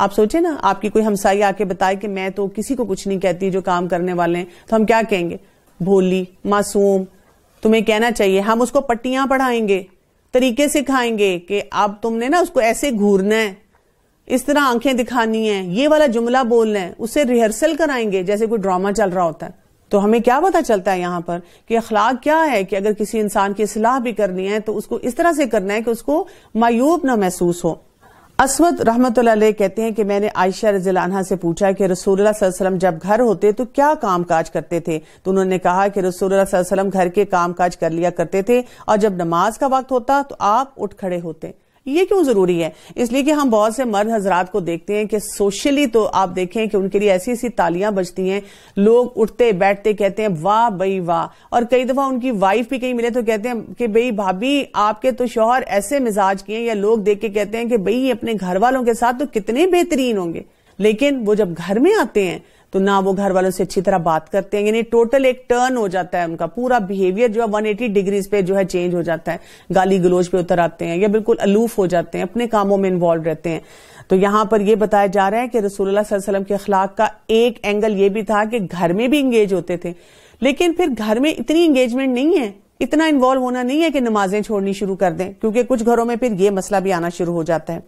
आप सोचे ना आपकी कोई हमसाई आके बताए कि मैं तो किसी को कुछ नहीं कहती जो काम करने वाले हैं तो हम क्या कहेंगे भोली मासूम तुम्हें कहना चाहिए हम उसको पट्टियां पढ़ाएंगे तरीके सिखाएंगे कि आप तुमने ना उसको ऐसे घूरना है इस तरह आंखें दिखानी है ये वाला जुमला बोलना है उससे रिहर्सल कराएंगे जैसे कोई ड्रामा चल रहा होता है तो हमें क्या पता चलता है यहां पर कि अखलाक क्या है कि अगर किसी इंसान की सलाह भी करनी है तो उसको इस तरह से करना है कि उसको मायूब ना महसूस हो असवद रहमत कहते हैं कि मैंने आयशा रजीलाना से पूछा कि रसूल जब घर होते तो क्या काम काज करते थे तो उन्होंने कहा कि रसूल घर के काम काज कर लिया करते थे और जब नमाज का वक्त होता तो आप उठ खड़े होते ये क्यों जरूरी है इसलिए कि हम बहुत से मर्द हजरात को देखते हैं कि सोशली तो आप देखें कि उनके लिए ऐसी ऐसी तालियां बजती हैं लोग उठते बैठते कहते हैं वाह बई वाह और कई दफा उनकी वाइफ भी कहीं मिले तो कहते हैं कि भाई भाभी आपके तो शोहर ऐसे मिजाज के हैं या लोग देख के कहते हैं कि भाई अपने घर वालों के साथ तो कितने बेहतरीन होंगे लेकिन वो जब घर में आते हैं तो ना वो घर वालों से अच्छी तरह बात करते हैं यानी टोटल एक टर्न हो जाता है उनका पूरा बिहेवियर जो है 180 डिग्रीज पे जो है चेंज हो जाता है गाली गलोज पे उतर आते हैं या बिल्कुल अलूफ हो जाते हैं अपने कामों में इन्वॉल्व रहते हैं तो यहां पर यह बताया जा रहा है कि रसूलुल्लाह वसल्लम के अखलाक का एक एंगल ये भी था कि घर में भी इंगेज होते थे लेकिन फिर घर में इतनी इंगेजमेंट नहीं है इतना इन्वॉल्व होना नहीं है कि नमाजें छोड़नी शुरू कर दें क्योंकि कुछ घरों में फिर ये मसला भी आना शुरू हो जाता है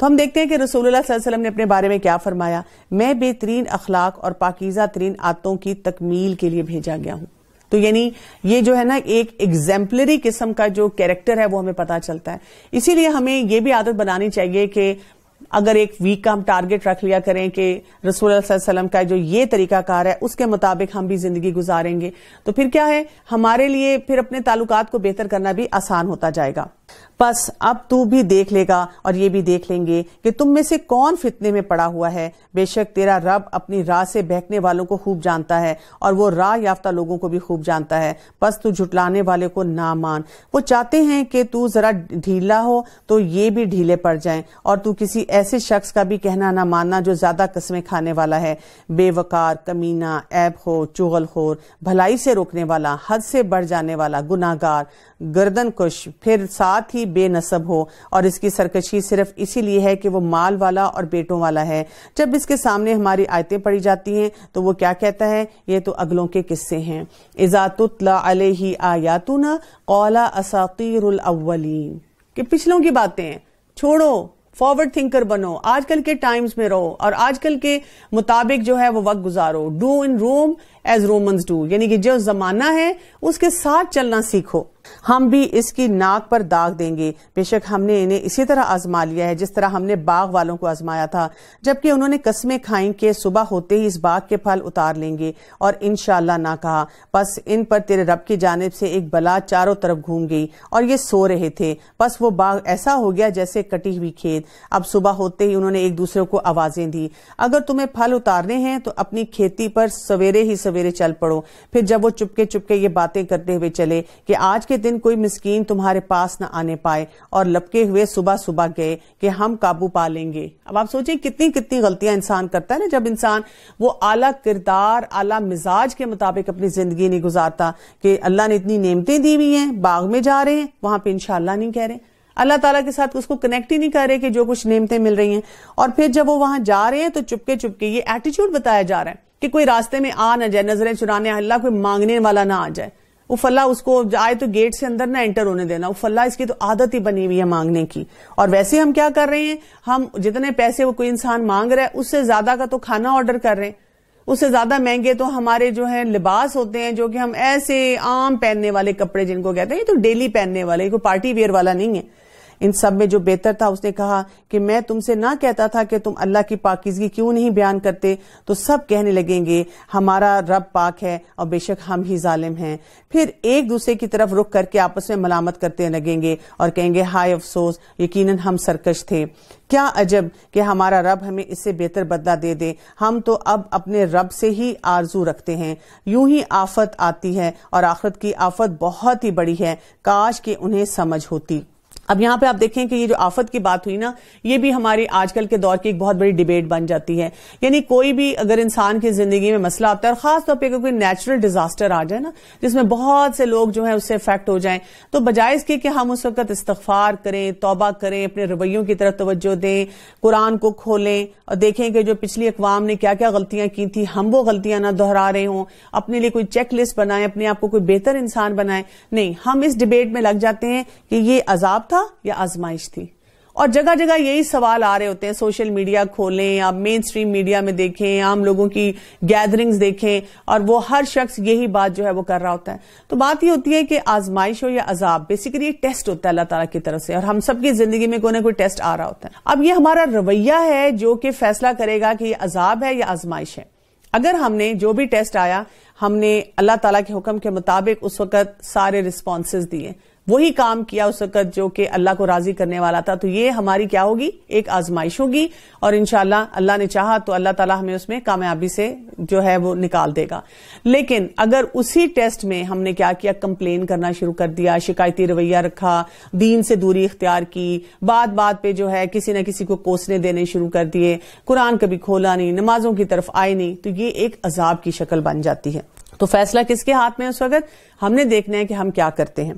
तो हम देखते हैं कि रसूलुल्लाह सल्लल्लाहु अलैहि वसल्लम ने अपने बारे में क्या फरमाया मैं बेहतरीन अखलाक और पाकिज़ा तरीन आतों की तकमील के लिए भेजा गया हूं तो यानी ये जो है ना एक एग्जाम्पलरी किस्म का जो कैरेक्टर है वो हमें पता चलता है इसीलिए हमें ये भी आदत बनानी चाहिए कि अगर एक वीक का हम टारगेट रख लिया करें कि रसूल वसल्लम का जो ये तरीका कार है उसके मुताबिक हम भी जिंदगी गुजारेंगे तो फिर क्या है हमारे लिए फिर अपने ताल्लुकात को बेहतर करना भी आसान होता जाएगा बस अब तू भी देख लेगा और ये भी देख लेंगे कि तुम में से कौन फितने में पड़ा हुआ है बेशक तेरा रब अपनी राह से बहकने वालों को खूब जानता है और वो राह याफ्ता लोगों को भी खूब जानता है बस तू झुटलाने वाले को ना मान वो चाहते हैं कि तू जरा ढीला हो तो ये भी ढीले पड़ जाए और तू किसी ऐसे शख्स का भी कहना ना मानना जो ज्यादा कस्में खाने वाला है बेवकार कमीना ऐब हो चुगल खोर भलाई से रोकने वाला हद से बढ़ जाने वाला गुनागार गर्दन कुश फिर साथ बात ही बेनसब हो और इसकी सरकशी सिर्फ इसीलिए है कि वो माल वाला और बेटों वाला है जब इसके सामने हमारी आयतें पड़ी जाती हैं तो वो क्या कहता है ये तो अगलों के किस्से हैं इजातुतला आयातुना कौला असातिर कि पिछलों की बातें छोड़ो फॉरवर्ड थिंकर बनो आजकल के टाइम्स में रहो और आजकल के मुताबिक जो है वो वक्त गुजारो do in Rome as Romans do यानी कि जो जमाना है उसके साथ चलना सीखो हम भी इसकी नाक पर दाग देंगे बेशक हमने इन्हें इसी तरह आजमा लिया है जिस तरह हमने बाग वालों को आजमाया था जबकि उन्होंने कस्में खाई कि सुबह होते ही इस बाग के फल उतार लेंगे और इन ना कहा बस इन पर तेरे रब की जानब से एक बला चारों तरफ घूम गई और ये सो रहे थे बस वो बाग ऐसा हो गया जैसे कटी हुई खेत अब सुबह होते ही उन्होंने एक दूसरे को आवाजें दी अगर तुम्हें फल उतारने हैं तो अपनी खेती पर सवेरे ही सवेरे चल पड़ो फिर जब वो चुपके चुपके ये बातें करते हुए चले कि आज के दिन कोई मिसकीन तुम्हारे पास न आने पाए और लपके हुए सुबह सुबह गए कि हम काबू पा लेंगे अब आप सोचिए कितनी कितनी गलतियां इंसान करता है ना जब इंसान वो आला किरदार आला मिजाज के मुताबिक अपनी जिंदगी नहीं गुजारता कि अल्लाह ने इतनी नियमते दी हुई हैं बाग में जा रहे हैं वहां पर इंशाला नहीं कह रहे अल्लाह ताला के साथ उसको कनेक्ट ही नहीं कर रहे कि जो कुछ नेमतें मिल रही हैं और फिर जब वो वहां जा रहे हैं तो चुपके चुपके ये एटीट्यूड बताया जा रहा है कि कोई रास्ते में आ ना जाए नजरें चुराने अल्लाह कोई मांगने वाला ना आ जाए वो फल्ला उसको आए तो गेट से अंदर ना एंटर होने देना वो फल्ला इसकी तो आदत ही बनी हुई है मांगने की और वैसे हम क्या कर रहे हैं हम जितने पैसे वो कोई इंसान मांग रहा है उससे ज्यादा का तो खाना ऑर्डर कर रहे हैं उससे ज्यादा महंगे तो हमारे जो है लिबास होते हैं जो कि हम ऐसे आम पहनने वाले कपड़े जिनको कहते हैं ये तो डेली पहनने वाले कोई पार्टी वेयर वाला नहीं है इन सब में जो बेहतर था उसने कहा कि मैं तुमसे ना कहता था कि तुम अल्लाह की पाकिजगी क्यों नहीं बयान करते तो सब कहने लगेंगे हमारा रब पाक है और बेशक हम ही जालिम हैं फिर एक दूसरे की तरफ रुख करके आपस में मलामत करते लगेंगे और कहेंगे हाय अफसोस यकीन हम सरकश थे क्या अजब कि हमारा रब हमें इससे बेहतर बदला दे दे हम तो अब अपने रब से ही आरजू रखते हैं यूं ही आफत आती है और आखिरत की आफत बहुत ही बड़ी है काश कि उन्हें समझ होती अब यहां पे आप देखें कि ये जो आफत की बात हुई ना ये भी हमारे आजकल के दौर की एक बहुत बड़ी डिबेट बन जाती है यानी कोई भी अगर इंसान की जिंदगी में मसला आता है और खासतौर तो पर कोई नेचुरल डिजास्टर आ जाए ना जिसमें बहुत से लोग जो है उससे इफेक्ट हो जाए तो बजाय इसके कि हम उस वक्त इस्तफार करें तोबा करें अपने रवैयों की तरफ तोज्जो दें कुरान को खोलें और देखें कि जो पिछली अकवाम ने क्या क्या गलतियां की थी हम वो गलतियां ना दोहरा रहे हों अपने लिए कोई चेक लिस्ट बनाए अपने आप को कोई बेहतर इंसान बनाए नहीं हम इस डिबेट में लग जाते हैं कि ये अजाब था था या आजमाइश थी और जगह जगह यही सवाल आ रहे होते हैं सोशल मीडिया खोलें आप मेन स्ट्रीम मीडिया में देखें आम लोगों की गैदरिंग्स देखें और वो हर शख्स यही बात जो है वो कर रहा होता है तो बात ये होती है कि आजमाइश हो या अजाब बेसिकली ये टेस्ट होता है अल्लाह ताला की तरफ से और हम सबकी जिंदगी में कोई ना कोई टेस्ट आ रहा होता है अब ये हमारा रवैया है जो कि फैसला करेगा कि ये अजाब है या आजमाइश है अगर हमने जो भी टेस्ट आया हमने अल्लाह तला के हुक्म के मुताबिक उस वक्त सारे रिस्पॉन्सेज दिए वही काम किया उस वक्त जो कि अल्लाह को राजी करने वाला था तो ये हमारी क्या होगी एक आजमाइश होगी और इनशाला अल्लाह ने चाहा तो अल्लाह ताला हमें उसमें कामयाबी से जो है वो निकाल देगा लेकिन अगर उसी टेस्ट में हमने क्या किया कंप्लेन करना शुरू कर दिया शिकायती रवैया रखा दीन से दूरी इख्तियार की बात बात पे जो है किसी न किसी को कोसने देने शुरू कर दिए कुरान कभी खोला नहीं नमाजों की तरफ आए नहीं तो ये एक अजाब की शक्ल बन जाती है तो फैसला किसके हाथ में है उस वक्त हमने देखना है कि हम क्या करते हैं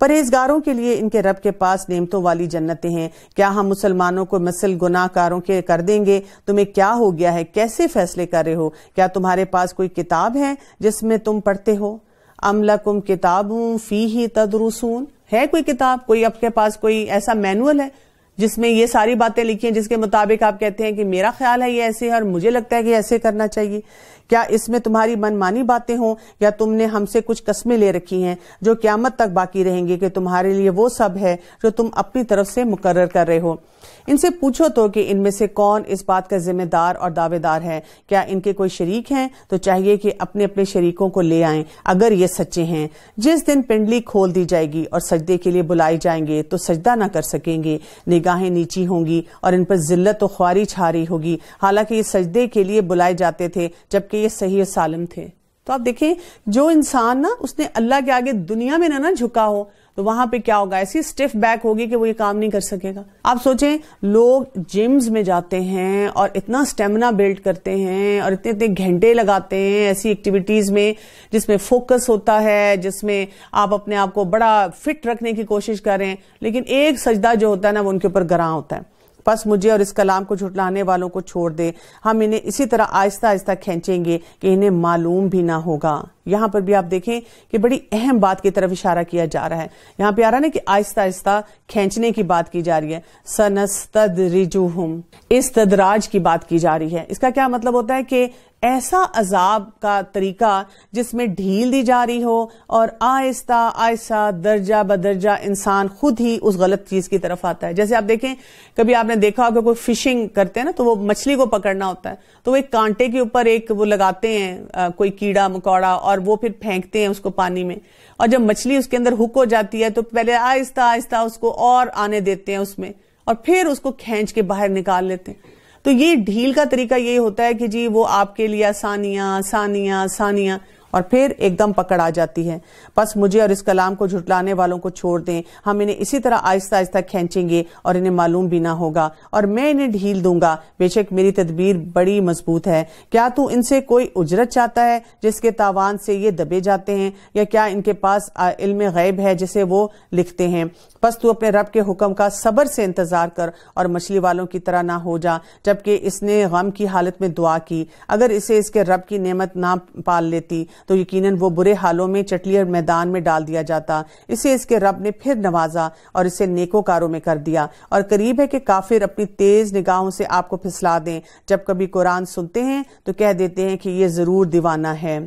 परहेजगारों के लिए इनके रब के पास नेमतों वाली जन्नतें हैं क्या हम मुसलमानों को मसल गुनाहकारों के कर देंगे तुम्हें क्या हो गया है कैसे फैसले कर रहे हो क्या तुम्हारे पास कोई किताब है जिसमें तुम पढ़ते हो अमलकुम किताबू फी ही तदरुसून है कोई किताब कोई आपके पास कोई ऐसा मैनुअल है जिसमें ये सारी बातें लिखी हैं जिसके मुताबिक आप कहते हैं कि मेरा ख्याल है ये ऐसे है और मुझे लगता है कि ऐसे करना चाहिए क्या इसमें तुम्हारी मनमानी बातें हों या तुमने हमसे कुछ कस्में ले रखी हैं जो क्यामत तक बाकी रहेंगे कि तुम्हारे लिए वो सब है जो तुम अपनी तरफ से मुकर कर रहे हो इनसे पूछो तो कि इनमें से कौन इस बात का जिम्मेदार और दावेदार है क्या इनके कोई शरीक हैं तो चाहिए कि अपने अपने शरीकों को ले आए अगर ये सच्चे हैं जिस दिन पिंडली खोल दी जाएगी और सजदे के लिए बुलाए जाएंगे तो सजदा ना कर सकेंगे निगाहें नीची होंगी और इन पर जिल्लत और ख्वारी छा रही होगी हालांकि ये सजदे के लिए बुलाए जाते थे जबकि कि ये सही सालम थे तो आप देखें जो इंसान ना उसने अल्लाह के आगे दुनिया में ना ना झुका हो तो वहां पे क्या होगा ऐसी स्टिफ बैक होगी कि वो ये काम नहीं कर सकेगा आप सोचें लोग जिम्स में जाते हैं और इतना स्टेमिना बिल्ड करते हैं और इतने इतने घंटे लगाते हैं ऐसी एक्टिविटीज में जिसमें फोकस होता है जिसमें आप अपने आप को बड़ा फिट रखने की कोशिश कर रहे हैं लेकिन एक सजदा जो होता है ना वो उनके ऊपर गरा होता है बस मुझे और इस कलाम को झुटलाने वालों को छोड़ दे हम इन्हें इसी तरह आहिस्ता आहिस्ता खींचेंगे कि इन्हें मालूम भी ना होगा यहां पर भी आप देखें कि बड़ी अहम बात की तरफ इशारा किया जा रहा है यहां पे आ रहा है ना कि आहिस्ता आहिस्ता खींचने की बात की जा रही है सनस्तद रिजुहम इस तदराज की बात की जा रही है इसका क्या मतलब होता है कि ऐसा अजाब का तरीका जिसमें ढील दी जा रही हो और आहिस्ता आहिस्ता दर्जा बदर्जा इंसान खुद ही उस गलत चीज की तरफ आता है जैसे आप देखें कभी आपने देखा होगा कोई फिशिंग करते हैं ना तो वो मछली को पकड़ना होता है तो वो एक कांटे के ऊपर एक वो लगाते हैं आ, कोई कीड़ा मकौड़ा और वो फिर फेंकते हैं उसको पानी में और जब मछली उसके अंदर हुक हो जाती है तो पहले आहिस्ता आहिस्ता उसको और आने देते हैं उसमें और फिर उसको खींच के बाहर निकाल लेते हैं तो ये ढील का तरीका ये होता है कि जी वो आपके लिए आसानियां सानिया सानिया और फिर एकदम पकड़ आ जाती है बस मुझे और इस कलाम को झुटलाने वालों को छोड़ दें हम इन्हें इसी तरह आहिस्ता आहिस्ता खेचेंगे और इन्हें मालूम भी ना होगा और मैं इन्हें ढील दूंगा बेशक मेरी तदबीर बड़ी मजबूत है क्या तू इनसे कोई उजरत चाहता है जिसके तावान से ये दबे जाते हैं या क्या इनके पास इलम गैब है जिसे वो लिखते हैं बस तू अपने रब के हुक्म का सबर से इंतजार कर और मछली वालों की तरह ना हो जा जबकि इसने गम की हालत में दुआ की अगर इसे इसके रब की नियमत ना पाल लेती तो यकीनन वो बुरे हालों में चटलियर मैदान में डाल दिया जाता इसे इसके रब ने फिर नवाजा और इसे नेकोकारों में कर दिया और करीब है कि काफिर अपनी तेज निगाहों से आपको फिसला दें जब कभी कुरान सुनते हैं तो कह देते हैं कि ये जरूर दीवाना है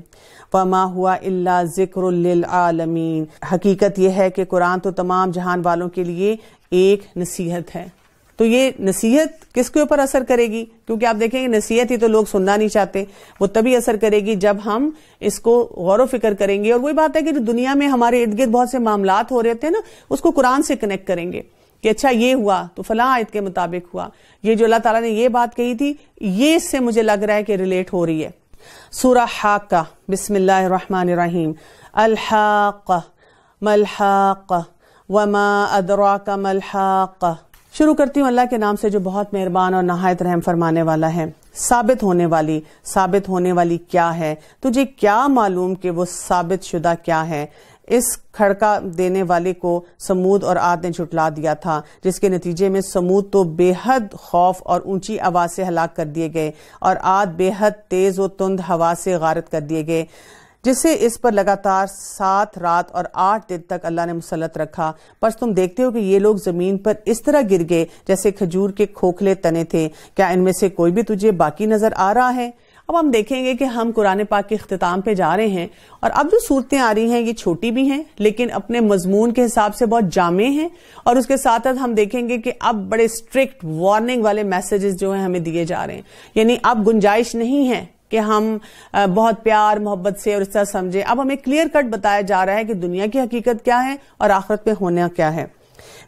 फमा हुआ अल्ला जिक्र आलमीन हकीकत यह है कि कुरान तो तमाम जहान वालों के लिए एक नसीहत है तो ये नसीहत किसके ऊपर असर करेगी क्योंकि आप देखेंगे नसीहत ही तो लोग सुनना नहीं चाहते वो तभी असर करेगी जब हम इसको गौर फिक्र करेंगे और वही बात है कि जो दुनिया में हमारे इर्द गिर्द बहुत से मामला हो रहे थे ना उसको कुरान से कनेक्ट करेंगे कि अच्छा ये हुआ तो फला आयत के मुताबिक हुआ ये जो अल्लाह तला ने ये बात कही थी ये इससे मुझे लग रहा है कि रिलेट हो रही है सूरा हाका बिस्मिल्लाहिर्रहमानिर्रहीम अल्हाक मलहाक वमा का मलहाक शुरू करती हूँ अल्लाह के नाम से जो बहुत मेहरबान और नहायत रहम फरमाने वाला है साबित होने वाली साबित होने वाली क्या है तुझे क्या मालूम कि वो साबित शुदा क्या है इस खड़का देने वाले को समूद और आद ने झुटला दिया था जिसके नतीजे में समूद तो बेहद खौफ और ऊंची आवाज से हलाक कर दिए गए और आद बेहद तेज और तुंद हवा से गारत कर दिए गए जिसे इस पर लगातार सात रात और आठ दिन तक अल्लाह ने मुसलत रखा बस तुम देखते हो कि ये लोग जमीन पर इस तरह गिर गए जैसे खजूर के खोखले तने थे क्या इनमें से कोई भी तुझे बाकी नजर आ रहा है अब हम देखेंगे कि हम कुरान पाक के अख्ताम पे जा रहे हैं और अब जो सूरतें आ रही हैं ये छोटी भी हैं लेकिन अपने मजमून के हिसाब से बहुत जामे हैं और उसके साथ साथ हम देखेंगे कि अब बड़े स्ट्रिक्ट वार्निंग वाले मैसेजेस जो हैं हमें दिए जा रहे हैं यानी अब गुंजाइश नहीं है कि हम बहुत प्यार मोहब्बत से और इस तरह समझे अब हमें क्लियर कट बताया जा रहा है कि दुनिया की हकीकत क्या है और आखिरत में होना क्या है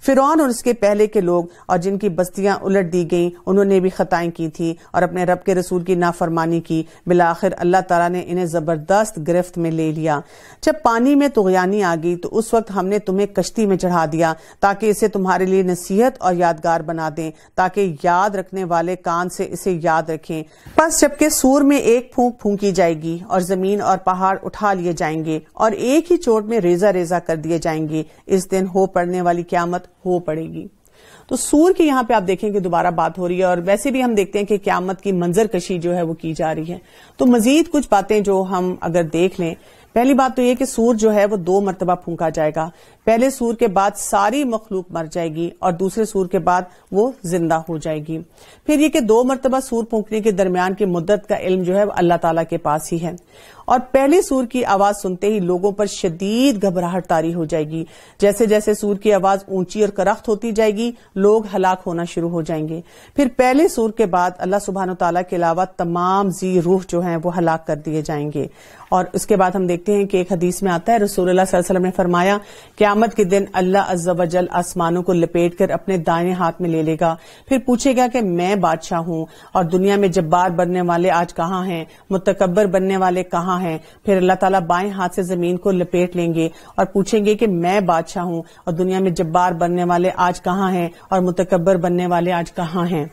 फिरौन और उसके पहले के लोग और जिनकी बस्तियां उलट दी गई उन्होंने भी खतें की थी और अपने रब के रसूल की नाफरमानी की बिलाखिर अल्लाह तला ने इन्हें जबरदस्त गिरफ्त में ले लिया जब पानी में तुगयानी आ गई तो उस वक्त हमने तुम्हें कश्ती में चढ़ा दिया ताकि इसे तुम्हारे लिए नसीहत और यादगार बना दें ताकि याद रखने वाले कान से इसे याद रखें बस जबकि सूर में एक फूक फूंकी जाएगी और जमीन और पहाड़ उठा लिए जाएंगे और एक ही चोट में रेजा रेजा कर दिए जाएंगे इस दिन हो पड़ने वाली क्यामत हो पड़ेगी तो सूर के यहां पे आप देखेंगे दोबारा बात हो रही है और वैसे भी हम देखते हैं कि क्यामत की मंजर कशी जो है वो की जा रही है तो मजीद कुछ बातें जो हम अगर देख लें पहली बात तो ये कि सूर जो है वो दो मरतबा फूका जाएगा पहले सूर के बाद सारी मखलूक मर जाएगी और दूसरे सूर के बाद वो जिंदा हो जाएगी फिर ये कि दो मरतबा सूर फूकने के दरमियान की मुद्दत का इल्म जो है अल्लाह ताला के पास ही है और पहले सूर की आवाज सुनते ही लोगों पर शदीद घबराहट तारी हो जाएगी जैसे जैसे सूर की आवाज ऊंची और करख्त होती जाएगी लोग हलाक होना शुरू हो जाएंगे फिर पहले सूर के बाद अल्लाह सुबहान तला के अलावा तमाम जी रूह जो है वो हलाक कर दिए जाएंगे और उसके बाद हम देखते हैं कि एक हदीस में आता है रसूल वसलम ने फरमाया क्यामत के दिन अल्लाह अज्जाजल आसमानों को लपेट कर अपने दाएं हाथ में ले लेगा फिर पूछेगा कि मैं बादशाह हूं और दुनिया में जब्बार बनने वाले आज कहां हैं मुतकबर बनने वाले कहां है फिर अल्लाह ताला बाएं हाथ से जमीन को लपेट लेंगे और पूछेंगे कि मैं बादशाह हूं और दुनिया में जब्बार बनने वाले आज कहां हैं और मुतकबर बनने वाले आज कहां हैं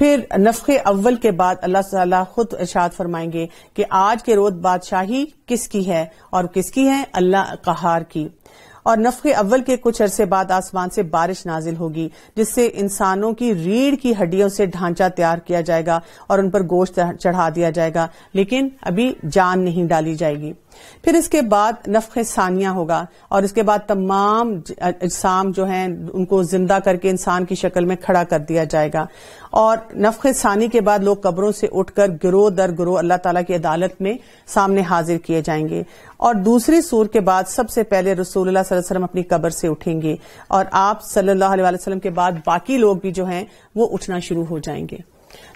फिर नफे अव्वल के बाद अल्लाह ताला खुद इर्शाद फरमाएंगे कि आज के रोज बादशाही किसकी है और किसकी है अल्लाह कहार की और नफे अव्वल के कुछ अरसे बाद आसमान से बारिश नाजिल होगी जिससे इंसानों की रीढ़ की हड्डियों से ढांचा तैयार किया जाएगा और उन पर गोश्त चढ़ा दिया जाएगा लेकिन अभी जान नहीं डाली जाएगी फिर इसके बाद नफ़ सानिया होगा और इसके बाद तमाम अजसाम जो हैं उनको जिंदा करके इंसान की शक्ल में खड़ा कर दिया जाएगा और नफ़ सानी के बाद लोग कब्रों से उठकर गिरोह दर गिरोह अल्लाह ताला की अदालत में सामने हाजिर किए जाएंगे और दूसरी सूर के बाद सबसे पहले रसूलुल्लाह सल्लल्लाहु अलैहि वसल्लम अपनी कब्र से उठेंगे और आप सल्लल्लाहु अलैहि वसल्लम के बाद बाकी लोग भी जो हैं वो उठना शुरू हो जाएंगे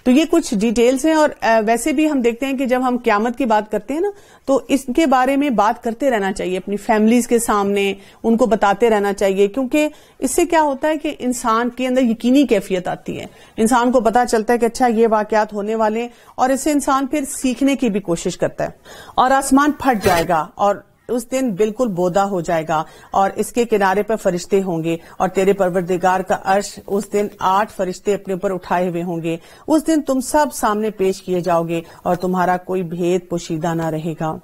तो ये कुछ डिटेल्स हैं और वैसे भी हम देखते हैं कि जब हम क्यामत की बात करते हैं ना तो इसके बारे में बात करते रहना चाहिए अपनी फैमिलीज के सामने उनको बताते रहना चाहिए क्योंकि इससे क्या होता है कि इंसान के अंदर यकीनी कैफियत आती है इंसान को पता चलता है कि अच्छा ये वाकत होने वाले हैं और इससे इंसान फिर सीखने की भी कोशिश करता है और आसमान फट जाएगा और उस दिन बिल्कुल बोदा हो जाएगा और इसके किनारे पर फरिश्ते होंगे और तेरे परवरदिगार का अर्श उस दिन आठ फरिश्ते अपने ऊपर उठाए हुए होंगे उस दिन तुम सब सामने पेश किए जाओगे और तुम्हारा कोई भेद पोशीदा ना रहेगा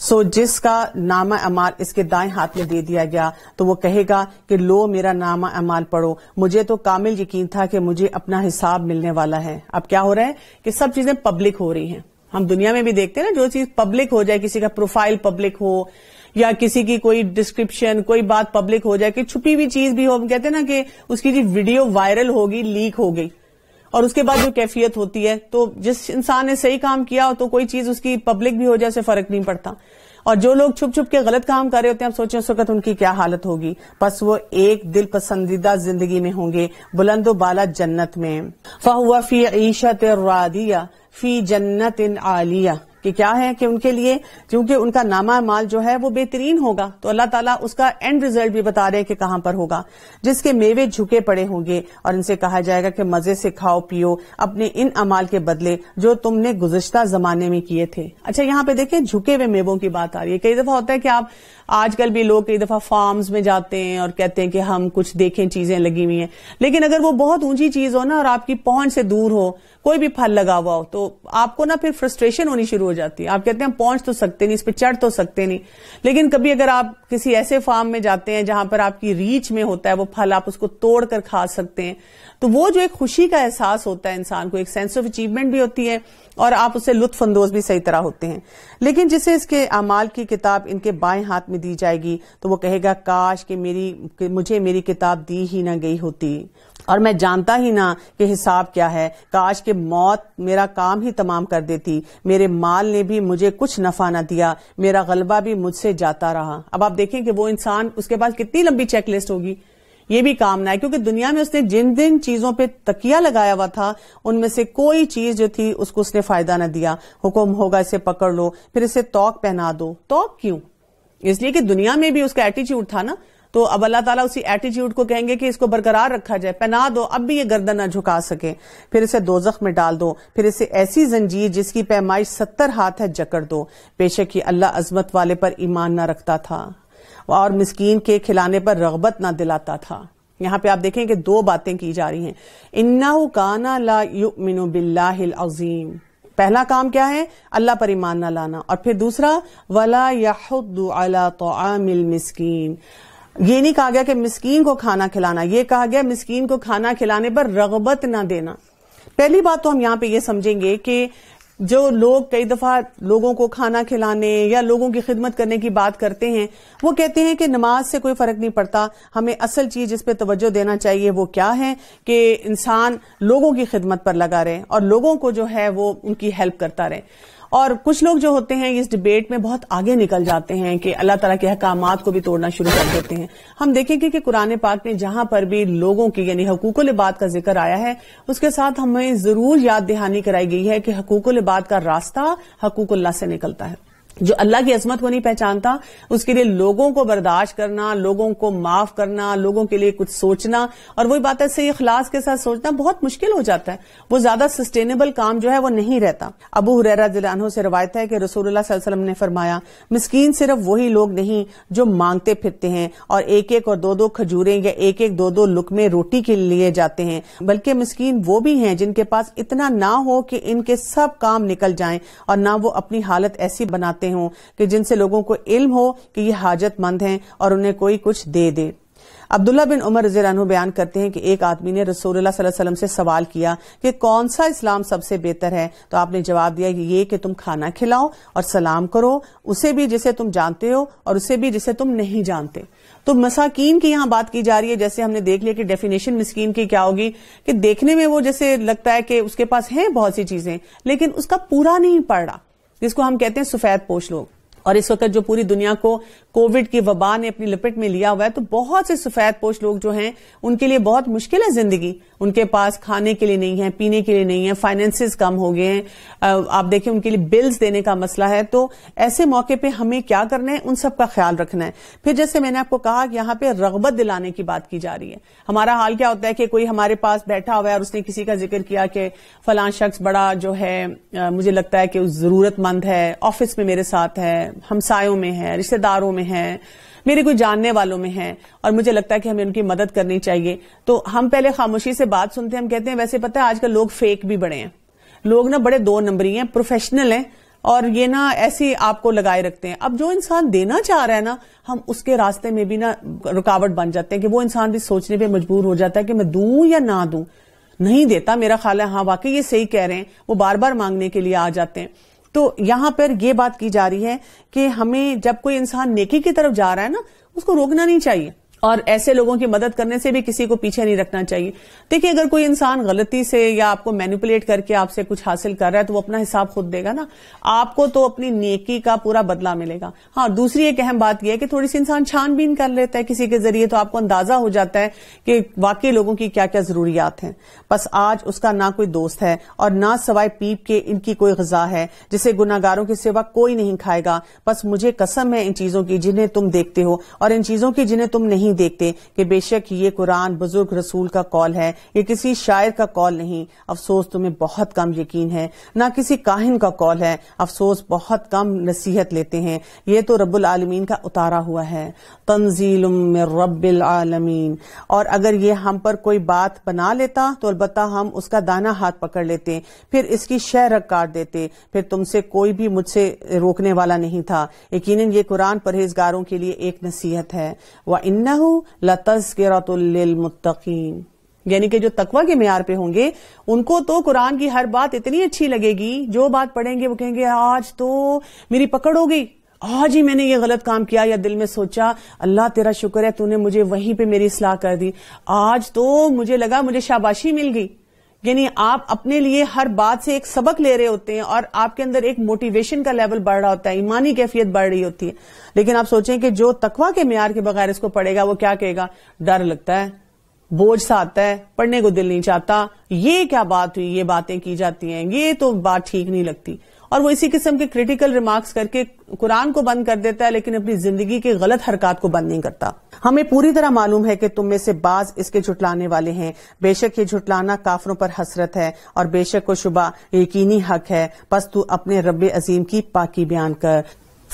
सो so, जिसका नामा अमाल इसके दाएं हाथ में दे दिया गया तो वो कहेगा कि लो मेरा नामा अमाल पढ़ो मुझे तो कामिल यकीन था कि मुझे अपना हिसाब मिलने वाला है अब क्या हो रहा है कि सब चीजें पब्लिक हो रही हैं हम दुनिया में भी देखते हैं ना जो चीज पब्लिक हो जाए किसी का प्रोफाइल पब्लिक हो या किसी की कोई डिस्क्रिप्शन कोई बात पब्लिक हो जाए कि छुपी हुई चीज भी हो हम कहते हैं ना कि उसकी जी वीडियो वायरल होगी लीक हो गई और उसके बाद जो कैफियत होती है तो जिस इंसान ने सही काम किया हो तो कोई चीज उसकी पब्लिक भी हो जाए उसे फर्क नहीं पड़ता और जो लोग छुप छुप के गलत काम कर रहे होते हैं आप सोचें उस वक्त उनकी क्या हालत होगी बस वो एक दिल पसंदीदा जिंदगी में होंगे बुलंदो बाला जन्नत में फहुआ फी ईशत रादिया फी जन्नत इन आलिया कि क्या है कि उनके लिए क्योंकि उनका नामा माल जो है वो बेहतरीन होगा तो अल्लाह ताला उसका एंड रिजल्ट भी बता रहे हैं कि कहां पर होगा जिसके मेवे झुके पड़े होंगे और इनसे कहा जाएगा कि मजे से खाओ पियो अपने इन अमाल के बदले जो तुमने गुजश्ता जमाने में किए थे अच्छा यहाँ पे देखें झुके हुए मेवों की बात आ रही है कई दफा होता है कि आप आजकल भी लोग कई दफा फार्म्स में जाते हैं और कहते हैं कि हम कुछ देखें चीजें लगी हुई हैं लेकिन अगर वो बहुत ऊंची चीज हो ना और आपकी पहुंच से दूर हो कोई भी फल लगा हुआ हो तो आपको ना फिर फ्रस्ट्रेशन होनी शुरू हो जाती है आप कहते हैं पहुंच तो सकते नहीं इस पर चढ़ तो सकते नहीं लेकिन कभी अगर आप किसी ऐसे फार्म में जाते हैं जहां पर आपकी रीच में होता है वो फल आप उसको तोड़कर खा सकते हैं तो वो जो एक खुशी का एहसास होता है इंसान को एक सेंस ऑफ अचीवमेंट भी होती है और आप लुत्फ लुत्फानंदोज भी सही तरह होते हैं लेकिन जिसे इसके अमाल की किताब इनके बाएं हाथ में दी जाएगी तो वो कहेगा काश कि मेरी कि मुझे मेरी किताब दी ही ना गई होती और मैं जानता ही ना कि हिसाब क्या है काश के मौत मेरा काम ही तमाम कर देती मेरे माल ने भी मुझे कुछ नफा ना दिया मेरा गलबा भी मुझसे जाता रहा अब आप देखें कि वो इंसान उसके पास कितनी लंबी चेकलिस्ट होगी ये भी कामना है क्योंकि दुनिया में उसने जिन जिन चीजों पे तकिया लगाया हुआ था उनमें से कोई चीज जो थी उसको उसने फायदा ना दिया हुक्म होगा इसे पकड़ लो फिर इसे तोक पहना दो तोक क्यों इसलिए कि दुनिया में भी उसका एटीट्यूड था ना तो अब अल्लाह ताला उसी एटीट्यूड को कहेंगे कि इसको बरकरार रखा जाए पहना दो अब भी ये गर्दन ना झुका सके फिर इसे दो में डाल दो फिर इसे ऐसी जंजीर जिसकी पैमाइश सत्तर हाथ है जकड़ दो बेशक ये अल्लाह अजमत वाले पर ईमान ना रखता था और मिसकीन के खिलाने पर रगबत ना दिलाता था यहाँ पे आप देखें कि दो बातें की जा रही हैं इन्ना काना ला युमिनु बिल्लाहिल अजीम पहला काम क्या है अल्लाह पर ईमान ना लाना और फिर दूसरा वला तो अला मिल मिस्कीन ये नहीं कहा गया कि मिस्कीन को खाना खिलाना ये कहा गया मिस्कीन को खाना खिलाने पर रगबत ना देना पहली बात तो हम यहां पे ये समझेंगे कि जो लोग कई दफा लोगों को खाना खिलाने या लोगों की खिदमत करने की बात करते हैं वो कहते हैं कि नमाज से कोई फर्क नहीं पड़ता हमें असल चीज इस पर तवज्जो देना चाहिए वो क्या है कि इंसान लोगों की खिदमत पर लगा रहे और लोगों को जो है वो उनकी हेल्प करता रहे और कुछ लोग जो होते हैं इस डिबेट में बहुत आगे निकल जाते हैं कि अल्लाह तला के अहकाम को भी तोड़ना शुरू कर देते हैं हम देखेंगे कि कुरान पाक में जहां पर भी लोगों की यानी हकूक लिबाद का जिक्र आया है उसके साथ हमें जरूर याद दहानी कराई गई है कि हकूक लिबाद का रास्ता हकूकुल्ला से निकलता है जो अल्लाह की अजमत को नहीं पहचानता उसके लिए लोगों को बर्दाश्त करना लोगों को माफ करना लोगों के लिए कुछ सोचना और वही बात है से इखलास के साथ सोचना बहुत मुश्किल हो जाता है वो ज्यादा सस्टेनेबल काम जो है वो नहीं रहता अबू हुरैरा जिलानों से रवायत है कि रसूल ने फरमाया मस्किन सिर्फ वही लोग नहीं जो मांगते फिरते हैं और एक एक और दो दो खजूरें या एक एक दो दो लुकमे रोटी के लिए जाते हैं बल्कि मस्किन वो भी हैं जिनके पास इतना ना हो कि इनके सब काम निकल जाए और ना वो अपनी हालत ऐसी बनाते चाहते हों कि जिनसे लोगों को इल्म हो कि ये हाजतमंद हैं और उन्हें कोई कुछ दे दे अब्दुल्ला बिन उमर रजी बयान करते हैं कि एक आदमी ने रसूलुल्लाह सल्लल्लाहु अलैहि वसल्लम से सवाल किया कि कौन सा इस्लाम सबसे बेहतर है तो आपने जवाब दिया कि ये कि तुम खाना खिलाओ और सलाम करो उसे भी जिसे तुम जानते हो और उसे भी जिसे तुम नहीं जानते तो मसाकीन की यहां बात की जा रही है जैसे हमने देख लिया कि डेफिनेशन मिसकीन की क्या होगी कि देखने में वो जैसे लगता है कि उसके पास है बहुत सी चीजें लेकिन उसका पूरा नहीं पड़ रहा जिसको हम कहते हैं सफेद पोश लोग और इस वक्त जो पूरी दुनिया को कोविड की वबा ने अपनी लपेट में लिया हुआ है तो बहुत से सफेद पोष लोग जो हैं उनके लिए बहुत मुश्किल है जिंदगी उनके पास खाने के लिए नहीं है पीने के लिए नहीं है फाइनेंसिस कम हो गए हैं आप देखें उनके लिए बिल्स देने का मसला है तो ऐसे मौके पर हमें क्या करना है उन सब का ख्याल रखना है फिर जैसे मैंने आपको कहा कि यहां पर रगबत दिलाने की बात की जा रही है हमारा हाल क्या होता है कि कोई हमारे पास बैठा हुआ है और उसने किसी का जिक्र किया कि फला शख्स बड़ा जो है मुझे लगता है कि जरूरतमंद है ऑफिस में मेरे साथ है हमसायों में है रिश्तेदारों में में हैं मेरे कोई जानने वालों में हैं और मुझे लगता है कि हमें उनकी मदद करनी चाहिए तो हम पहले खामोशी से बात सुनते हैं हम कहते हैं वैसे पता है आजकल लोग फेक भी बड़े हैं लोग ना बड़े दो नंबरी हैं प्रोफेशनल हैं और ये ना ऐसे आपको लगाए रखते हैं अब जो इंसान देना चाह रहा है ना हम उसके रास्ते में भी ना रुकावट बन जाते हैं कि वो इंसान भी सोचने पे मजबूर हो जाता है कि मैं दू या ना दू नहीं देता मेरा ख्याल है हाँ वाकई ये सही कह रहे हैं वो बार बार मांगने के लिए आ जाते हैं तो यहां पर यह बात की जा रही है कि हमें जब कोई इंसान नेकी की तरफ जा रहा है ना उसको रोकना नहीं चाहिए और ऐसे लोगों की मदद करने से भी किसी को पीछे नहीं रखना चाहिए देखिए अगर कोई इंसान गलती से या आपको मैनिपुलेट करके आपसे कुछ हासिल कर रहा है तो वो अपना हिसाब खुद देगा ना आपको तो अपनी नेकी का पूरा बदला मिलेगा हाँ दूसरी एक अहम बात यह है कि थोड़ी सी इंसान छानबीन कर लेता है किसी के जरिए तो आपको अंदाजा हो जाता है कि वाकई लोगों की क्या क्या जरूरियात हैं बस आज उसका ना कोई दोस्त है और ना सवाए पीप के इनकी कोई गजा है जिसे गुनागारों के सिवा कोई नहीं खाएगा बस मुझे कसम है इन चीजों की जिन्हें तुम देखते हो और इन चीजों की जिन्हें तुम नहीं नहीं देखते कि बेशक ये कुरान बुजुर्ग रसूल का कौल है ये किसी शायर का कौल नहीं अफसोस तुम्हें बहुत कम यकीन है ना किसी काहिन का कौल है अफसोस बहुत कम नसीहत लेते हैं ये तो रब्बुल आलमीन का उतारा हुआ है तंजील रब्बिल आलमीन और अगर ये हम पर कोई बात बना लेता तो अलबत् हम उसका दाना हाथ पकड़ लेते फिर इसकी शहर काट देते फिर तुमसे कोई भी मुझसे रोकने वाला नहीं था यकीन ये कुरान परहेजगारों के लिए एक नसीहत है वह इन्ना हु यानी कि जो तकवा के मैार पे होंगे उनको तो कुरान की हर बात इतनी अच्छी लगेगी जो बात पढ़ेंगे वो कहेंगे आज तो मेरी पकड़ हो गई आज ही मैंने ये गलत काम किया या दिल में सोचा अल्लाह तेरा शुक्र है तूने मुझे वहीं पे मेरी सलाह कर दी आज तो मुझे लगा मुझे शाबाशी मिल गई यानी आप अपने लिए हर बात से एक सबक ले रहे होते हैं और आपके अंदर एक मोटिवेशन का लेवल बढ़ रहा होता है ईमानी कैफियत बढ़ रही होती है लेकिन आप सोचें कि जो तकवा के मैार के बगैर इसको पढ़ेगा वो क्या कहेगा डर लगता है बोझ सा आता है पढ़ने को दिल नहीं चाहता ये क्या बात हुई ये बातें की जाती हैं ये तो बात ठीक नहीं लगती और वो इसी किस्म के क्रिटिकल रिमार्क्स करके कुरान को बंद कर देता है लेकिन अपनी जिंदगी के गलत हरकत को बंद नहीं करता हमें पूरी तरह मालूम है कि तुम में से बाज इसके झुटलाने वाले हैं बेशक ये झुटलाना काफरों पर हसरत है और बेशक को शुबा यकीनी हक है बस तू अपने रब अजीम की पाकि बयान कर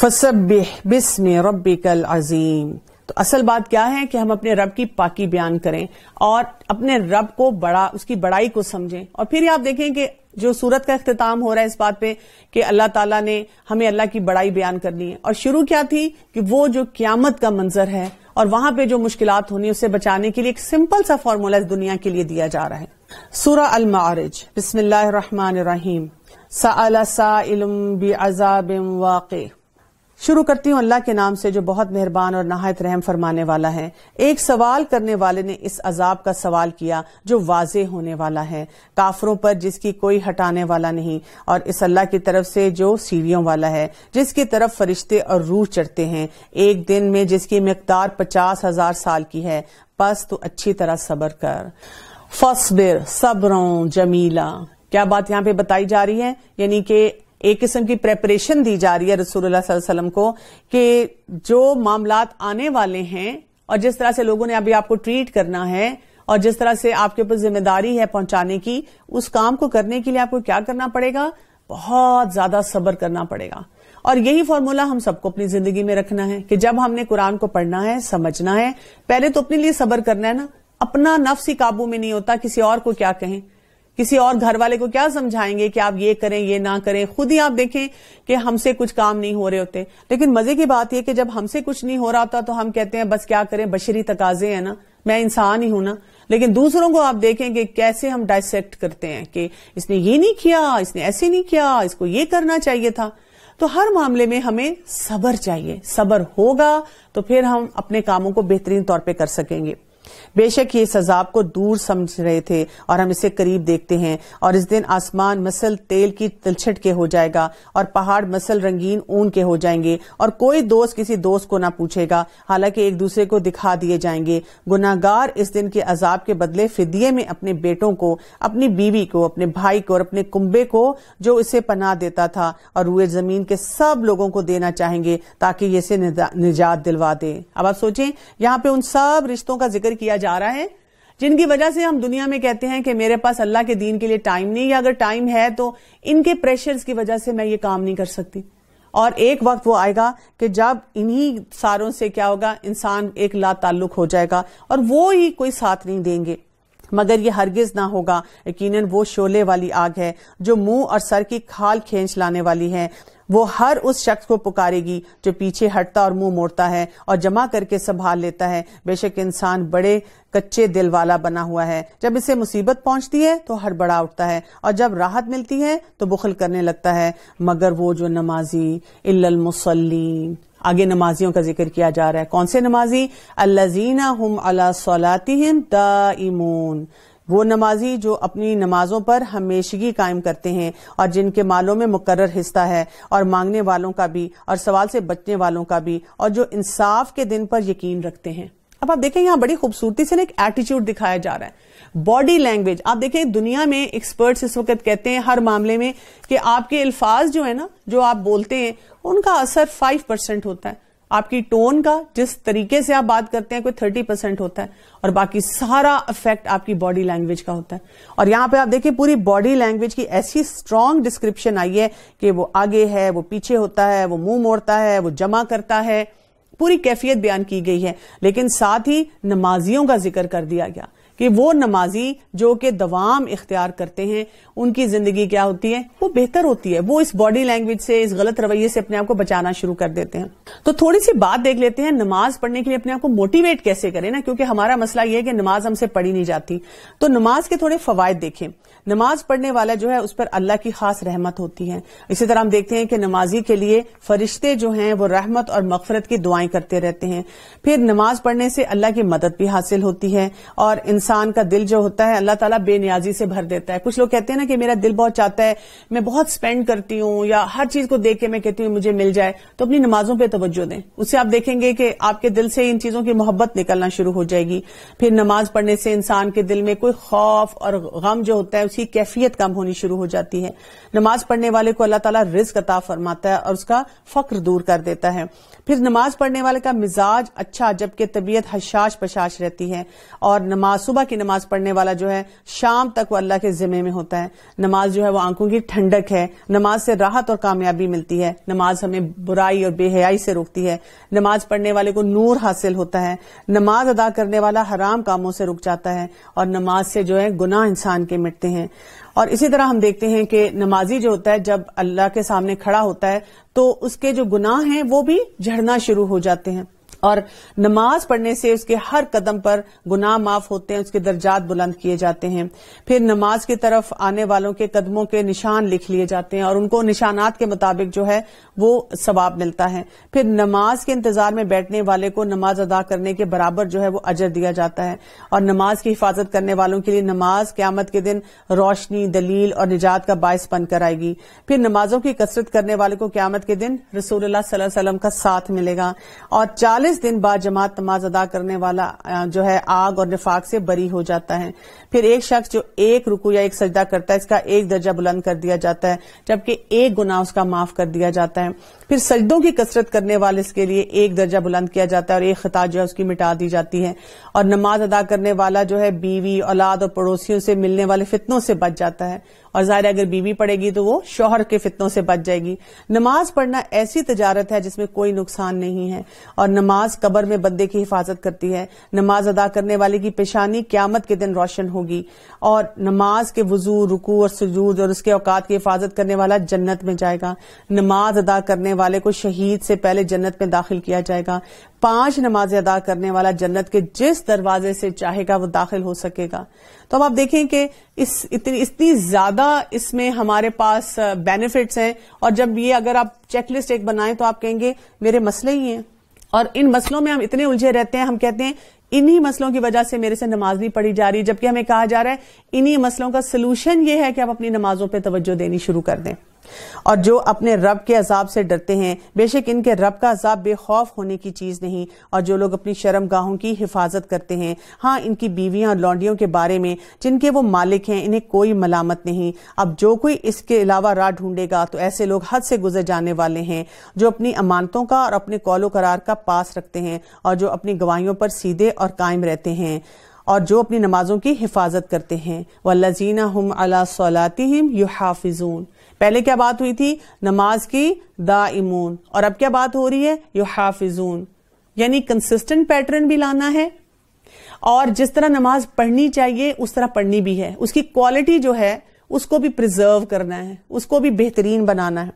फसब बिस्म रबी कल अजीम तो असल बात क्या है कि हम अपने रब की पाकी बयान करें और अपने रब को बड़ा उसकी बड़ाई को समझें और फिर आप देखें कि जो सूरत का अख्ताम हो रहा है इस बात पे कि अल्लाह ताला ने हमें अल्लाह की बड़ाई बयान करनी है और शुरू क्या थी कि वो जो क्यामत का मंजर है और वहां पे जो मुश्किल होनी उसे बचाने के लिए एक सिंपल सा फॉर्मूला इस दुनिया के लिए दिया जा रहा है सूरा अल मारिज बिस्मिल्लाम रहीम सा इलम बी अजाब वाक़ शुरू करती हूं अल्लाह के नाम से जो बहुत मेहरबान और नहायत रहम फरमाने वाला है एक सवाल करने वाले ने इस अजाब का सवाल किया जो वाजे होने वाला है काफरों पर जिसकी कोई हटाने वाला नहीं और इस अल्लाह की तरफ से जो सीढ़ियों वाला है जिसकी तरफ फरिश्ते और रूह चढ़ते हैं एक दिन में जिसकी मकदार पचास हजार साल की है बस तो अच्छी तरह सबर कर फसबिर सबरों जमीला क्या बात यहाँ पे बताई जा रही है यानी कि एक किस्म की प्रेपरेशन दी जा रही है रसूलुल्लाह वसल्लम को कि जो मामला आने वाले हैं और जिस तरह से लोगों ने अभी आपको ट्रीट करना है और जिस तरह से आपके ऊपर जिम्मेदारी है पहुंचाने की उस काम को करने के लिए आपको क्या करना पड़ेगा बहुत ज्यादा सब्र करना पड़ेगा और यही फॉर्मूला हम सबको अपनी जिंदगी में रखना है कि जब हमने कुरान को पढ़ना है समझना है पहले तो अपने लिए सब्र करना है ना अपना नफ्स ही काबू में नहीं होता किसी और को क्या कहें किसी और घर वाले को क्या समझाएंगे कि आप ये करें ये ना करें खुद ही आप देखें कि हमसे कुछ काम नहीं हो रहे होते लेकिन मजे की बात यह कि जब हमसे कुछ नहीं हो रहा होता तो हम कहते हैं बस क्या करें बशरी तकाजे है ना मैं इंसान ही हूं ना लेकिन दूसरों को आप देखें कि कैसे हम डायसेक्ट करते हैं कि इसने ये नहीं किया इसने ऐसे नहीं किया इसको ये करना चाहिए था तो हर मामले में हमें सबर चाहिए सबर होगा तो फिर हम अपने कामों को बेहतरीन तौर पर कर सकेंगे बेशक ये इस अजाब को दूर समझ रहे थे और हम इसे करीब देखते हैं और इस दिन आसमान मसल तेल की तिलछट के हो जाएगा और पहाड़ मसल रंगीन ऊन के हो जाएंगे और कोई दोस्त किसी दोस्त को ना पूछेगा हालांकि एक दूसरे को दिखा दिए जाएंगे गुनागार इस दिन के अजाब के बदले फिदिये में अपने बेटों को अपनी बीवी को अपने भाई को और अपने कुंबे को जो इसे पना देता था और रुए जमीन के सब लोगों को देना चाहेंगे ताकि ये इसे निजात दिलवा दे अब आप सोचें यहाँ पे उन सब रिश्तों का जिक्र किया जा रहा है जिनकी वजह से हम दुनिया में कहते हैं कि मेरे पास अल्लाह के दीन के लिए टाइम नहीं या अगर टाइम है तो इनके प्रेशर्स की वजह से मैं ये काम नहीं कर सकती और एक वक्त वो आएगा कि जब इन्हीं सारों से क्या होगा इंसान एक ला ताल्लुक हो जाएगा और वो ही कोई साथ नहीं देंगे मगर ये हरगिज ना होगा यकीनन वो शोले वाली आग है जो मुंह और सर की खाल खींच लाने वाली है वो हर उस शख्स को पुकारेगी जो पीछे हटता और मुंह मोड़ता है और जमा करके संभाल लेता है बेशक इंसान बड़े कच्चे दिल वाला बना हुआ है जब इसे मुसीबत पहुंचती है तो हड़बड़ा उठता है और जब राहत मिलती है तो बुखल करने लगता है मगर वो जो नमाजी इल्लल आगे नमाजियों का जिक्र किया जा रहा है कौन से नमाजी अल्लाजीना हम अला सोलाती दाइमून वो नमाजी जो अपनी नमाजों पर हमेशगी कायम करते हैं और जिनके मालों में मुकर्र हिस्सा है और मांगने वालों का भी और सवाल से बचने वालों का भी और जो इंसाफ के दिन पर यकीन रखते हैं अब आप देखें यहाँ बड़ी खूबसूरती से ना एक एटीट्यूड दिखाया जा रहा है बॉडी लैंग्वेज आप देखें दुनिया में एक्सपर्ट्स इस वक्त कहते हैं हर मामले में कि आपके अल्फाज जो है ना जो आप बोलते हैं उनका असर फाइव परसेंट होता है आपकी टोन का जिस तरीके से आप बात करते हैं कोई थर्टी परसेंट होता है और बाकी सारा इफेक्ट आपकी बॉडी लैंग्वेज का होता है और यहां पे आप देखिए पूरी बॉडी लैंग्वेज की ऐसी स्ट्रांग डिस्क्रिप्शन आई है कि वो आगे है वो पीछे होता है वो मुंह मोड़ता है वो जमा करता है पूरी कैफियत बयान की गई है लेकिन साथ ही नमाजियों का जिक्र कर दिया गया कि वो नमाजी जो कि दवाम इख्तियार करते हैं उनकी जिंदगी क्या होती है वो बेहतर होती है वो इस बॉडी लैंग्वेज से इस गलत रवैये से अपने आप को बचाना शुरू कर देते हैं तो थोड़ी सी बात देख लेते हैं नमाज पढ़ने के लिए अपने आप को मोटिवेट कैसे करें ना क्योंकि हमारा मसला यह है कि नमाज हमसे पढ़ी नहीं जाती तो नमाज के थोड़े फवायद देखें नमाज पढ़ने वाला जो है उस पर अल्लाह की खास रहमत होती है इसी तरह हम देखते हैं कि नमाजी के लिए फरिश्ते जो हैं वो रहमत और मफफरत की दुआएं करते रहते हैं फिर नमाज पढ़ने से अल्लाह की मदद भी हासिल होती है और इंसान का दिल जो होता है अल्लाह ताला बेनियाजी से भर देता है कुछ लोग कहते हैं ना कि मेरा दिल बहुत चाहता है मैं बहुत स्पेंड करती हूं या हर चीज को देख के मैं कहती हूँ मुझे मिल जाए तो अपनी नमाजों पर तोज्जो दें उससे आप देखेंगे कि आपके दिल से इन चीजों की मोहब्बत निकलना शुरू हो जाएगी फिर नमाज पढ़ने से इंसान के दिल में कोई खौफ और गम जो होता है उसकी कैफियत कम होनी शुरू हो जाती है नमाज पढ़ने वाले को अल्लाह ताला रिज अता फरमाता है और उसका फक्र दूर कर देता है फिर नमाज पढ़ने वाले का मिजाज अच्छा जबकि तबीयत हशाश पशाश रहती है और नमाज सुबह की नमाज पढ़ने वाला जो है शाम तक वो अल्लाह के जिम्मे में होता है नमाज जो है वो आंखों की ठंडक है नमाज से राहत और कामयाबी मिलती है नमाज हमें बुराई और बेहयाई से रोकती है नमाज पढ़ने वाले को नूर हासिल होता है नमाज अदा करने वाला हराम कामों से रुक जाता है और नमाज से जो है गुनाह इंसान के मिटते हैं हैं और इसी तरह हम देखते हैं कि नमाजी जो होता है जब अल्लाह के सामने खड़ा होता है तो उसके जो गुनाह हैं वो भी झड़ना शुरू हो जाते हैं और नमाज पढ़ने से उसके हर कदम पर गुनाह माफ होते हैं उसके दर्जात बुलंद किए जाते हैं फिर नमाज की तरफ आने वालों के कदमों के निशान लिख लिए जाते हैं और उनको निशानात के मुताबिक जो है वो सवाब मिलता है फिर नमाज के इंतजार में बैठने वाले को नमाज अदा करने के बराबर जो है वो अजर दिया जाता है और नमाज की हिफाजत करने वालों के लिए नमाज क्यामत के दिन रोशनी दलील और निजात का बायस बनकर आएगी फिर नमाजों की कसरत करने वाले को क्यामत के दिन रसूल सल्लम का साथ मिलेगा और चालीस चालीस दिन बाद जमात नमाज अदा करने वाला जो है आग और निफाक से बरी हो जाता है फिर एक शख्स जो एक रुकू या एक सजदा करता है इसका एक दर्जा बुलंद कर दिया जाता है जबकि एक गुना उसका माफ कर दिया जाता है फिर सजदों की कसरत करने वाले इसके लिए एक दर्जा बुलंद किया जाता है और एक खता जो है उसकी मिटा दी जाती है और नमाज अदा करने वाला जो है बीवी औलाद और पड़ोसियों से मिलने वाले फितनों से बच जाता है और जाहिर अगर बीवी पड़ेगी तो वो शोहर के फितनों से बच जाएगी नमाज पढ़ना ऐसी तजारत है जिसमें कोई नुकसान नहीं है और नमाज कबर में बंदे की हिफाजत करती है नमाज अदा करने वाले की पेशानी क्यामत के दिन रोशन हो होगी और नमाज के वजू रुकू और सजूद और उसके औकात की हिफाजत करने वाला जन्नत में जाएगा नमाज अदा करने वाले को शहीद से पहले जन्नत में दाखिल किया जाएगा पांच नमाजें अदा करने वाला जन्नत के जिस दरवाजे से चाहेगा वो दाखिल हो सकेगा तो अब आप देखें कि इस इतनी इतनी ज्यादा इसमें हमारे पास बेनिफिट्स हैं और जब ये अगर आप चेकलिस्ट एक बनाएं तो आप कहेंगे मेरे मसले ही हैं और इन मसलों में हम इतने उलझे रहते हैं हम कहते हैं इन्हीं मसलों की वजह से मेरे से नमाज नहीं पढ़ी जा रही जबकि हमें कहा जा रहा है इन्हीं मसलों का सलूशन ये है कि आप अपनी नमाजों पर तवज्जो देनी शुरू कर दें और जो अपने रब के अजाब से डरते हैं बेशक इनके रब का अजाब बेखौफ होने की चीज़ नहीं और जो लोग अपनी शर्मगाहों की हिफाजत करते हैं हाँ इनकी बीवियां और लौंडियों के बारे में जिनके वो मालिक हैं इन्हें कोई मलामत नहीं अब जो कोई इसके अलावा राह ढूंढेगा तो ऐसे लोग हद से गुजर जाने वाले हैं जो अपनी अमानतों का और अपने कौलो करार का पास रखते हैं और जो अपनी गवाहियों पर सीधे और कायम रहते हैं और जो अपनी नमाजों की हिफाजत करते हैं वल्लजीना हम अला सलातिम यू पहले क्या बात हुई थी नमाज की इमून और अब क्या बात हो रही है यो हाफिजून यानी कंसिस्टेंट पैटर्न भी लाना है और जिस तरह नमाज पढ़नी चाहिए उस तरह पढ़नी भी है उसकी क्वालिटी जो है उसको भी प्रिजर्व करना है उसको भी बेहतरीन बनाना है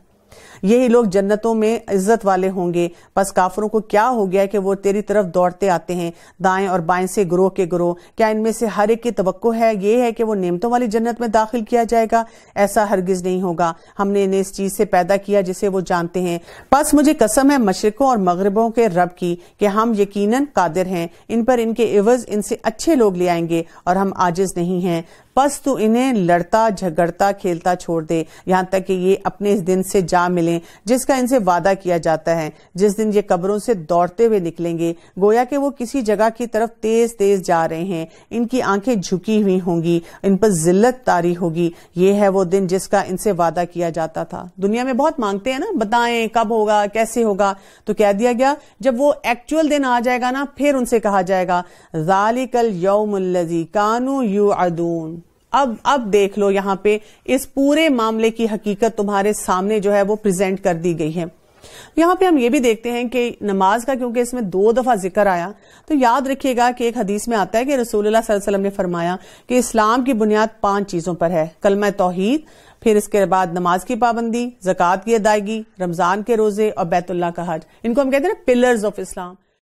यही लोग जन्नतों में इज्जत वाले होंगे बस काफरों को क्या हो गया कि वो तेरी तरफ दौड़ते आते हैं दाएं और बाएं से ग्रोह के ग्रोह क्या इनमें से हर एक की तो है ये है कि वो नेमतों वाली जन्नत में दाखिल किया जाएगा ऐसा हरगिज नहीं होगा हमने इन्हें इस चीज से पैदा किया जिसे वो जानते हैं बस मुझे कसम है मशरकों और मगरबों के रब की कि हम यकीनन कादिर हैं इन पर इनके इवज इनसे अच्छे लोग ले आएंगे और हम आजिज नहीं हैं बस तू तो इन्हें लड़ता झगड़ता खेलता छोड़ दे यहाँ तक कि ये अपने इस दिन से जा मिलें जिसका इनसे वादा किया जाता है जिस दिन ये कब्रों से दौड़ते हुए निकलेंगे गोया कि वो किसी जगह की तरफ तेज तेज जा रहे हैं इनकी आंखें झुकी हुई होंगी इन पर जिल्लत तारी होगी ये है वो दिन जिसका इनसे वादा किया जाता था दुनिया में बहुत मांगते हैं ना बताएं कब होगा कैसे होगा तो कह दिया गया जब वो एक्चुअल दिन आ जाएगा ना फिर उनसे कहा जाएगा जालिकल यौमजी कानू यू अदून अब अब देख लो यहां पे इस पूरे मामले की हकीकत तुम्हारे सामने जो है वो प्रेजेंट कर दी गई है यहां पे हम ये भी देखते हैं कि नमाज का क्योंकि इसमें दो दफा जिक्र आया तो याद रखिएगा कि एक हदीस में आता है कि रसूलुल्लाह सल्लल्लाहु अलैहि वसल्लम ने फरमाया कि इस्लाम की बुनियाद पांच चीजों पर है कलमा तोहहीद फिर इसके बाद नमाज की पाबंदी जक़ात की अदायगी रमजान के रोजे और बैतुल्ला का हज इनको हम कहते हैं ना पिलर्स ऑफ इस्लाम